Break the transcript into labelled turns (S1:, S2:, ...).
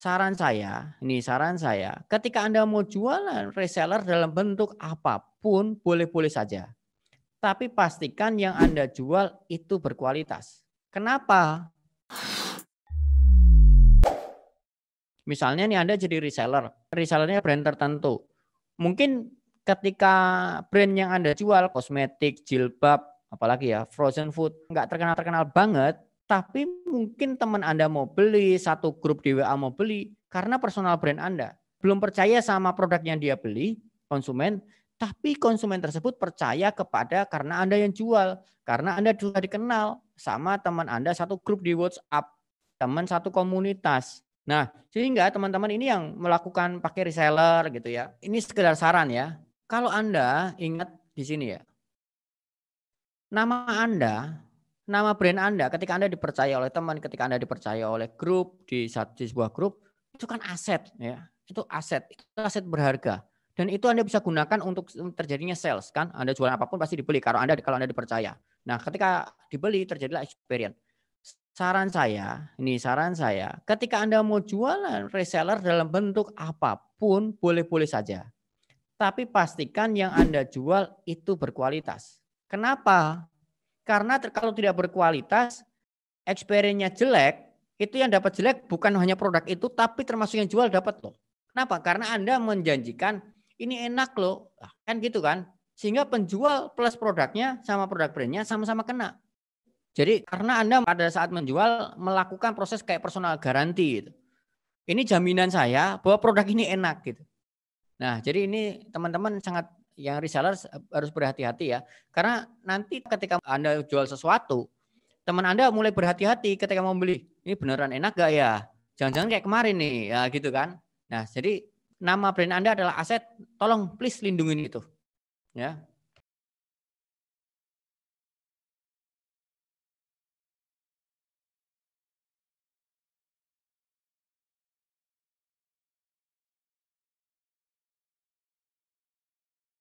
S1: saran saya, ini saran saya, ketika Anda mau jualan reseller dalam bentuk apapun boleh-boleh saja. Tapi pastikan yang Anda jual itu berkualitas. Kenapa? Misalnya nih Anda jadi reseller, resellernya brand tertentu. Mungkin ketika brand yang Anda jual, kosmetik, jilbab, apalagi ya frozen food, nggak terkenal-terkenal banget, tapi mungkin teman Anda mau beli, satu grup di WA mau beli, karena personal brand Anda. Belum percaya sama produk yang dia beli, konsumen, tapi konsumen tersebut percaya kepada karena Anda yang jual, karena Anda sudah dikenal sama teman Anda satu grup di WhatsApp, teman satu komunitas. Nah, sehingga teman-teman ini yang melakukan pakai reseller gitu ya. Ini sekedar saran ya. Kalau Anda ingat di sini ya. Nama Anda nama brand Anda ketika Anda dipercaya oleh teman, ketika Anda dipercaya oleh grup di, di sebuah grup itu kan aset ya. Itu aset, itu aset berharga. Dan itu Anda bisa gunakan untuk terjadinya sales kan. Anda jual apapun pasti dibeli kalau Anda kalau Anda dipercaya. Nah, ketika dibeli terjadilah experience. Saran saya, ini saran saya, ketika Anda mau jualan reseller dalam bentuk apapun boleh-boleh saja. Tapi pastikan yang Anda jual itu berkualitas. Kenapa? Karena kalau tidak berkualitas, experience-nya jelek, itu yang dapat jelek bukan hanya produk itu, tapi termasuk yang jual dapat loh. Kenapa? Karena Anda menjanjikan ini enak loh, kan gitu kan? Sehingga penjual plus produknya sama produk brandnya sama-sama kena. Jadi karena Anda pada saat menjual melakukan proses kayak personal garanti gitu. Ini jaminan saya bahwa produk ini enak gitu. Nah, jadi ini teman-teman sangat yang reseller eh, harus berhati-hati ya. Karena nanti ketika Anda jual sesuatu, teman Anda mulai berhati-hati ketika mau beli. Ini beneran enak gak ya? Jangan-jangan kayak kemarin nih, ya gitu kan. Nah, jadi nama brand Anda adalah aset, tolong please lindungi itu. Ya,